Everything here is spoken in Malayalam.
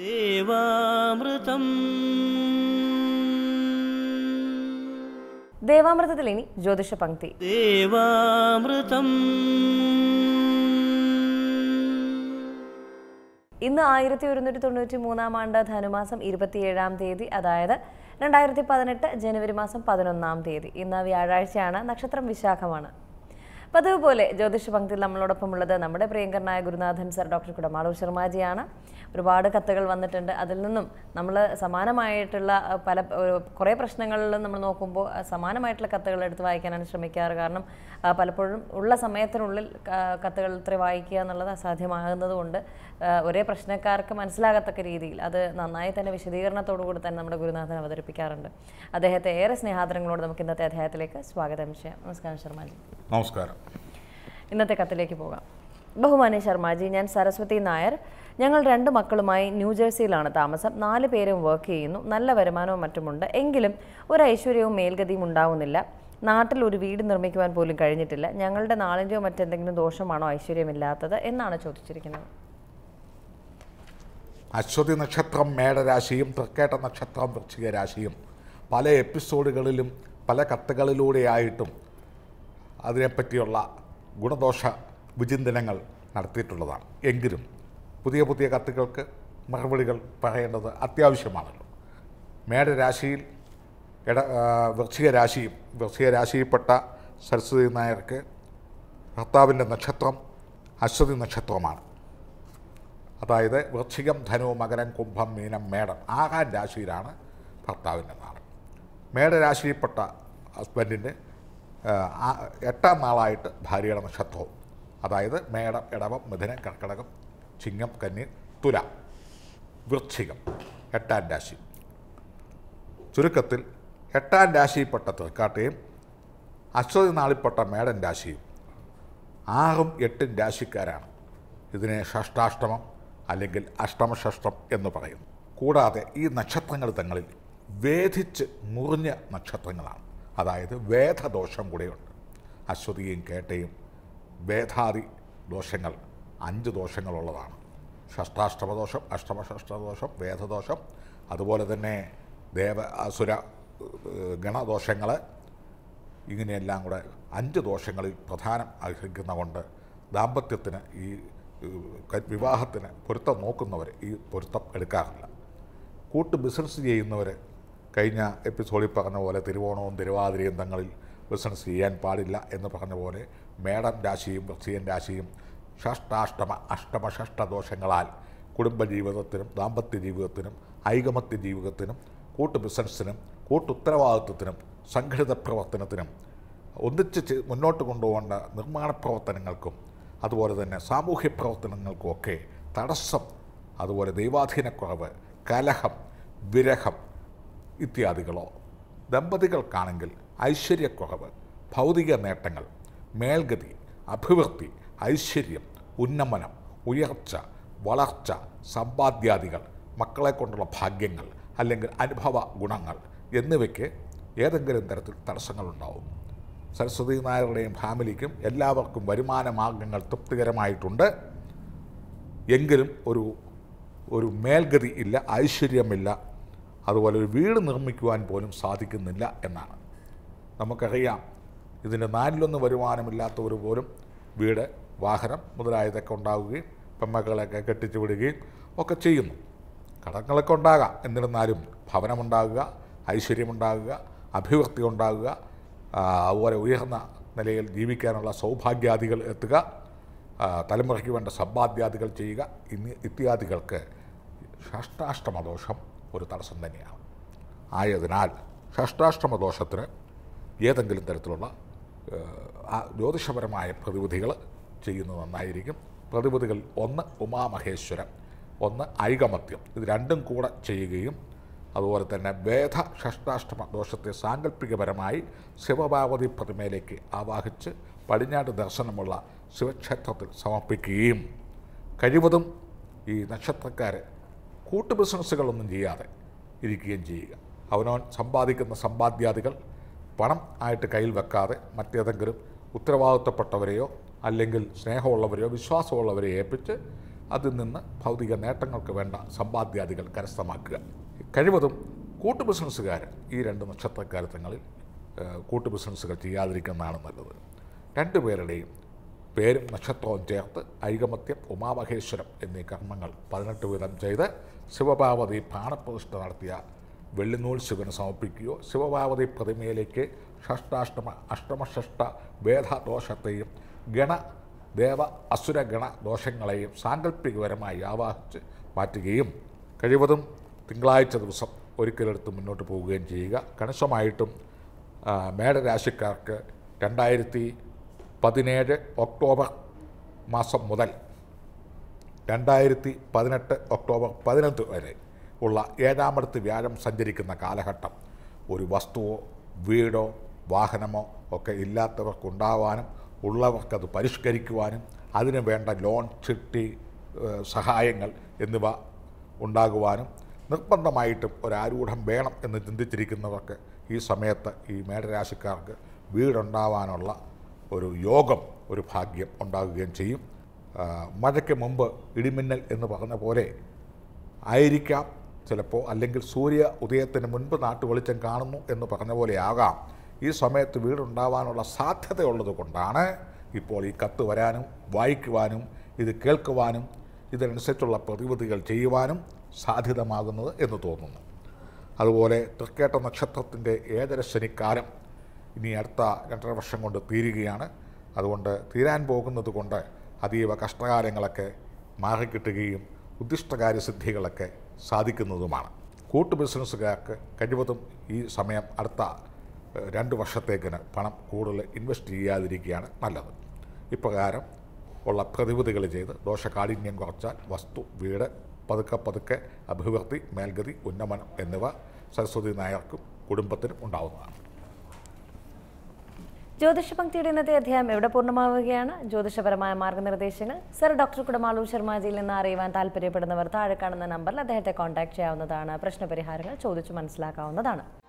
ദേവാമൃതം ദേവാമൃതത്തിൽ ഇനി ജ്യോതിഷ പങ്ക്തി ദേവാമൃതം ഇന്ന് ആയിരത്തി ഒരുന്നൂറ്റി തൊണ്ണൂറ്റി മൂന്നാം ആണ്ട് ധനുമാസം ഇരുപത്തിയേഴാം തീയതി അതായത് രണ്ടായിരത്തി പതിനെട്ട് ജനുവരി മാസം പതിനൊന്നാം തീയതി ഇന്ന് വ്യാഴാഴ്ചയാണ് നക്ഷത്രം വിശാഖമാണ് പതിവ് പോലെ ജ്യോതിഷ പങ്ക്തിയിൽ നമ്മളോടൊപ്പം ഉള്ളത് നമ്മുടെ പ്രിയങ്കരനായ ഗുരുനാഥൻ സർ ഡോക്ടർ കുടമാളൂർ ശർമാജിയാണ് ഒരുപാട് കത്തുകൾ വന്നിട്ടുണ്ട് അതിൽ നിന്നും നമ്മൾ സമാനമായിട്ടുള്ള പല കുറേ പ്രശ്നങ്ങളിൽ നമ്മൾ നോക്കുമ്പോൾ സമാനമായിട്ടുള്ള കത്തുകൾ എടുത്ത് വായിക്കാനാണ് ശ്രമിക്കാറ് കാരണം പലപ്പോഴും ഉള്ള സമയത്തിനുള്ളിൽ കത്തുകൾ ഇത്ര വായിക്കുക എന്നുള്ളത് അസാധ്യമാകുന്നതുകൊണ്ട് ഒരേ പ്രശ്നക്കാർക്ക് മനസ്സിലാകത്തക്ക രീതിയിൽ അത് നന്നായി തന്നെ വിശദീകരണത്തോടു കൂടി തന്നെ നമ്മുടെ ഗുരുനാഥൻ അവതരിപ്പിക്കാറുണ്ട് അദ്ദേഹത്തെ ഏറെ സ്നേഹാദരങ്ങളോട് നമുക്ക് ഇന്നത്തെ അധ്യായത്തിലേക്ക് സ്വാഗതം ചെയ്യാം നമസ്കാരം ശർമാജി നമസ്കാരം ഇന്നത്തെ കത്തിലേക്ക് പോകാം ബഹുമാനി ശർമാജി ഞാൻ സരസ്വതി നായർ ഞങ്ങൾ രണ്ട് മക്കളുമായി ന്യൂജേഴ്സിയിലാണ് താമസം നാല് പേരും വർക്ക് ചെയ്യുന്നു നല്ല വരുമാനവും മറ്റുമുണ്ട് എങ്കിലും ഒരു ഐശ്വര്യവും മേൽഗതിയും ഉണ്ടാവുന്നില്ല നാട്ടിൽ ഒരു വീട് നിർമ്മിക്കുവാൻ പോലും കഴിഞ്ഞിട്ടില്ല ഞങ്ങളുടെ നാളിൻ്റെയോ മറ്റെന്തെങ്കിലും ദോഷമാണോ ഐശ്വര്യമില്ലാത്തത് എന്നാണ് ചോദിച്ചിരിക്കുന്നത് അശ്വതി നക്ഷത്രം മേടരാശിയും തൃക്കേട്ട നക്ഷത്രം വൃശ്ചിക രാശിയും പല എപ്പിസോഡുകളിലും പല കത്തുകളിലൂടെയായിട്ടും അതിനെപ്പറ്റിയുള്ള ഗുണദോഷ വിചിന്തനങ്ങൾ നടത്തിയിട്ടുള്ളതാണ് എങ്കിലും പുതിയ പുതിയ കത്തുകൾക്ക് മറുപടികൾ പറയേണ്ടത് അത്യാവശ്യമാണല്ലോ മേടരാശിയിൽ ഇട വൃശ്ചിക രാശിയും വൃശ്ചിക രാശിയിൽപ്പെട്ട സരസ്വതി നായർക്ക് ഭർത്താവിൻ്റെ നക്ഷത്രം അശ്വതി നക്ഷത്രമാണ് അതായത് വൃശ്ചികം ധനു മകരം കുംഭം മീനം മേടം ആകാൻ രാശിയിലാണ് ഭർത്താവിൻ്റെ നാട് മേടരാശിയിൽപ്പെട്ട ഹസ്ബൻഡിൻ്റെ എട്ടാം നാളായിട്ട് ഭാര്യയുടെ നക്ഷത്രവും അതായത് മേടം ഇടവം മിഥുനം കർക്കിടകം ചിങ്ങം കന്നി തുല വൃശ്ചികം എട്ടാം രാശി ചുരുക്കത്തിൽ എട്ടാം രാശിയിൽപ്പെട്ട തൃക്കാട്ടയും അശ്വതി നാളിൽപ്പെട്ട മേടൻ രാശിയും ആറും എട്ടും രാശിക്കാരാണ് ഇതിനെ ഷഷ്ടാഷ്ടമം അല്ലെങ്കിൽ അഷ്ടമഷ്ടം എന്ന് പറയുന്നു കൂടാതെ ഈ നക്ഷത്രങ്ങൾ തങ്ങളിൽ വേധിച്ച് മുറിഞ്ഞ നക്ഷത്രങ്ങളാണ് അതായത് വേദദോഷം കൂടെയുണ്ട് അശ്വതിയും കേട്ടയും വേദാദി ദോഷങ്ങൾ അഞ്ച് ദോഷങ്ങളുള്ളതാണ് ഷഷ്ടാഷ്ടമദോഷം അഷ്ടമഷഷ്ടദോഷം വേദദോഷം അതുപോലെ തന്നെ ദേവ അസുര ഗണദോഷങ്ങൾ ഇങ്ങനെയെല്ലാം കൂടെ അഞ്ച് ദോഷങ്ങളിൽ പ്രധാനം അർഹിക്കുന്ന കൊണ്ട് ദാമ്പത്യത്തിന് ഈ വിവാഹത്തിന് പൊരുത്തം നോക്കുന്നവർ ഈ പൊരുത്തം എടുക്കാറില്ല കൂട്ട് ബിസിനസ് ചെയ്യുന്നവർ കഴിഞ്ഞ എപ്പിസോഡിൽ പറഞ്ഞ പോലെ തിരുവോണവും തിരുവാതിരയും തങ്ങളിൽ ബിസിനസ് ചെയ്യാൻ പാടില്ല എന്ന് പറഞ്ഞ പോലെ മേടം രാശിയും വൃക്ഷിയൻ രാശിയും ഷഷ്ടാഷ്ടമ അഷ്ടമ ദോഷങ്ങളാൽ കുടുംബജീവിതത്തിനും ദാമ്പത്യ ജീവിതത്തിനും ഐകമത്യ ജീവിതത്തിനും കൂട്ടു ബിസിനസ്സിനും കൂട്ടുത്തരവാദിത്വത്തിനും സംഘടിത പ്രവർത്തനത്തിനും ഒന്നിച്ച് മുന്നോട്ട് കൊണ്ടുപോകേണ്ട നിർമ്മാണ പ്രവർത്തനങ്ങൾക്കും അതുപോലെ തന്നെ സാമൂഹ്യ പ്രവർത്തനങ്ങൾക്കും ഒക്കെ തടസ്സം അതുപോലെ ദൈവാധീനക്കുറവ് കലഹം വിരഹം ഇത്യാദികളോ ദമ്പതികൾക്കാണെങ്കിൽ ഐശ്വര്യക്കുറവ് ഭൗതിക നേട്ടങ്ങൾ മേൽഗതി അഭിവൃദ്ധി ഐശ്വര്യം ഉന്നമനം ഉയർച്ച വളർച്ച സമ്പാദ്യാദികൾ മക്കളെ കൊണ്ടുള്ള ഭാഗ്യങ്ങൾ അല്ലെങ്കിൽ അനുഭവ ഗുണങ്ങൾ എന്നിവയ്ക്ക് ഏതെങ്കിലും തരത്തിൽ തടസ്സങ്ങളുണ്ടാവും സരസ്വതി നായരുടെയും ഫാമിലിക്കും എല്ലാവർക്കും വരുമാന മാർഗങ്ങൾ തൃപ്തികരമായിട്ടുണ്ട് എങ്കിലും ഒരു ഒരു മേൽഗതി ഇല്ല ഐശ്വര്യമില്ല അതുപോലെ ഒരു വീട് നിർമ്മിക്കുവാൻ പോലും സാധിക്കുന്നില്ല എന്നാണ് നമുക്കറിയാം ഇതിന് നാലിലൊന്ന് വരുമാനമില്ലാത്തവർ പോലും വീട് വാഹനം മുതലായതൊക്കെ ഉണ്ടാവുകയും പെമ്മക്കളൊക്കെ കെട്ടിച്ചു വിടുകയും ഒക്കെ ചെയ്യുന്നു കടങ്ങളൊക്കെ ഉണ്ടാകാം എന്നിരുന്നാലും ഭവനമുണ്ടാകുക ഐശ്വര്യമുണ്ടാകുക അഭിവൃദ്ധി ഉണ്ടാകുക അതുപോലെ ഉയർന്ന നിലയിൽ ജീവിക്കാനുള്ള സൗഭാഗ്യാദികൾ എത്തുക തലമുറയ്ക്ക് വേണ്ട സമ്പാദ്യാദികൾ ചെയ്യുക ഇനി ഇത്യാദികൾക്ക് ഷഷ്ടാഷ്ടമദോഷം ഒരു തടസ്സം തന്നെയാണ് ആയതിനാൽ ഷഷ്ടാശ്രമ ദോഷത്തിന് ഏതെങ്കിലും തരത്തിലുള്ള ജ്യോതിഷപരമായ പ്രതിവിധികൾ ചെയ്യുന്നത് നന്നായിരിക്കും പ്രതിവിധികൾ ഒന്ന് ഉമാമഹേശ്വരം ഒന്ന് ഐകമത്യം ഇത് രണ്ടും കൂടെ ചെയ്യുകയും അതുപോലെ തന്നെ വേദ ഷഷ്ടാഷ്ടമ ദോഷത്തെ സാങ്കല്പികപരമായി ശിവപാർവതി പ്രതിമയിലേക്ക് ആവാഹിച്ച് പടിഞ്ഞാട് ദർശനമുള്ള ശിവക്ഷേത്രത്തിൽ സമർപ്പിക്കുകയും കഴിവതും ഈ നക്ഷത്രക്കാരെ കൂട്ടു ബിസിനസ്സുകളൊന്നും ചെയ്യാതെ ഇരിക്കുകയും ചെയ്യുക അവനവൻ സമ്പാദിക്കുന്ന സമ്പാദ്യാദികൾ പണം ആയിട്ട് കയ്യിൽ വെക്കാതെ മറ്റേതെങ്കിലും ഉത്തരവാദിത്തപ്പെട്ടവരെയോ അല്ലെങ്കിൽ സ്നേഹമുള്ളവരെയോ വിശ്വാസമുള്ളവരെയോ ഏൽപ്പിച്ച് അതിൽ നിന്ന് ഭൗതിക നേട്ടങ്ങൾക്ക് വേണ്ട സമ്പാദ്യാദികൾ കരസ്ഥമാക്കുക കഴിവതും കൂട്ടു ബിസിനസ്സുകാർ ഈ രണ്ട് നക്ഷത്രക്കാലത്തങ്ങളിൽ കൂട്ടു ബിസിനസ്സുകൾ ചെയ്യാതിരിക്കുന്നതാണ് നല്ലത് രണ്ടുപേരുടെയും പേരും നക്ഷത്രവും ചേർത്ത് അഴികമത്യം ഉമാമഹേശ്വരം എന്നീ കർമ്മങ്ങൾ പതിനെട്ട് വീതം ചെയ്ത് ശിവപാർവതി പ്രാണപ്രതിഷ്ഠ നടത്തിയ വെള്ളിനൂൽ ശിവന് സമർപ്പിക്കുകയോ ശിവപാർവതി പ്രതിമയിലേക്ക് ഷഷ്ടാഷ്ടമ അഷ്ടമഷ്ട വേദദോഷത്തെയും ഗണ ദേവ അസുരഗണ ദോഷങ്ങളെയും സാങ്കല്പികപരമായി ആവാഹിച്ച് മാറ്റുകയും കഴിവതും തിങ്കളാഴ്ച ദിവസം ഒരിക്കലെടുത്ത് മുന്നോട്ട് പോവുകയും ചെയ്യുക കണിശമായിട്ടും മേടരാശിക്കാർക്ക് രണ്ടായിരത്തി പതിനേഴ് ഒക്ടോബർ മാസം മുതൽ രണ്ടായിരത്തി പതിനെട്ട് ഒക്ടോബർ പതിനൊന്ന് വരെ ഉള്ള ഏഴാമടുത്ത് വ്യാഴം സഞ്ചരിക്കുന്ന കാലഘട്ടം ഒരു വസ്തുവോ വീടോ വാഹനമോ ഒക്കെ ഇല്ലാത്തവർക്കുണ്ടാവാനും ഉള്ളവർക്കത് പരിഷ്കരിക്കുവാനും അതിനു വേണ്ട ലോൺ ചിട്ടി സഹായങ്ങൾ എന്നിവ ഉണ്ടാകുവാനും നിർബന്ധമായിട്ടും ഒരാരൂഢം വേണം എന്ന് ചിന്തിച്ചിരിക്കുന്നവർക്ക് ഈ സമയത്ത് ഈ മേടരാശിക്കാർക്ക് വീടുണ്ടാവാനുള്ള ഒരു യോഗം ഒരു ഭാഗ്യം ഉണ്ടാകുകയും ചെയ്യും മഴയ്ക്ക് മുമ്പ് ഇടിമിന്നൽ എന്ന് പറഞ്ഞ പോലെ ആയിരിക്കാം ചിലപ്പോൾ അല്ലെങ്കിൽ സൂര്യ ഉദയത്തിന് മുൻപ് വെളിച്ചം കാണുന്നു എന്ന് പറഞ്ഞ പോലെ ആകാം ഈ സമയത്ത് വീടുണ്ടാവാനുള്ള സാധ്യതയുള്ളത് കൊണ്ടാണ് ഇപ്പോൾ ഈ കത്ത് വരാനും വായിക്കുവാനും ഇത് കേൾക്കുവാനും ഇതിനനുസരിച്ചുള്ള പ്രതിവിധികൾ ചെയ്യുവാനും സാധ്യതമാകുന്നത് എന്ന് തോന്നുന്നു അതുപോലെ തൃക്കേട്ട നക്ഷത്രത്തിൻ്റെ ഏതര ശനിക്കാലം ഇനി അടുത്ത രണ്ടര വർഷം കൊണ്ട് തീരുകയാണ് അതുകൊണ്ട് തീരാൻ പോകുന്നത് കൊണ്ട് അതീവ കഷ്ടകാലങ്ങളൊക്കെ മാറിക്കിട്ടുകയും ഉദ്ദിഷ്ടകാര്യസിദ്ധികളൊക്കെ സാധിക്കുന്നതുമാണ് കൂട്ടു ബിസിനസ്സുകാർക്ക് കഴിവതും ഈ സമയം അടുത്ത രണ്ട് വർഷത്തേക്കിന് പണം കൂടുതൽ ഇൻവെസ്റ്റ് ചെയ്യാതിരിക്കുകയാണ് നല്ലത് ഇപ്രകാരം ഉള്ള പ്രതിവിധികൾ ചെയ്ത് ദോഷകാഠിന്യം കുറച്ചാൽ വസ്തു വീട് പതുക്കെ പതുക്കെ അഭിവൃദ്ധി മേൽഗതി ഉന്നമനം എന്നിവ സരസ്വതി നായർക്കും കുടുംബത്തിനും ഉണ്ടാവുന്നതാണ് ജ്യോതിഷ പങ്ക്തിയുടെ ഇന്നത്തെ അധ്യായം എവിടെ പൂർണ്ണമാവുകയാണ് ജ്യോതിഷപരമായ മാർഗനിർദ്ദേശങ്ങൾ സർ ഡോക്ടർ കുടമാളൂർ ശർമാജിയിൽ നിന്ന് അറിയുവാൻ താല്പര്യപ്പെടുന്നവർ താഴെ കാണുന്ന നമ്പറിൽ അദ്ദേഹത്തെ കോൺടാക്ട് ചെയ്യാവുന്നതാണ് പ്രശ്നപരിഹാരങ്ങൾ ചോദിച്ചു മനസ്സിലാക്കാവുന്നതാണ്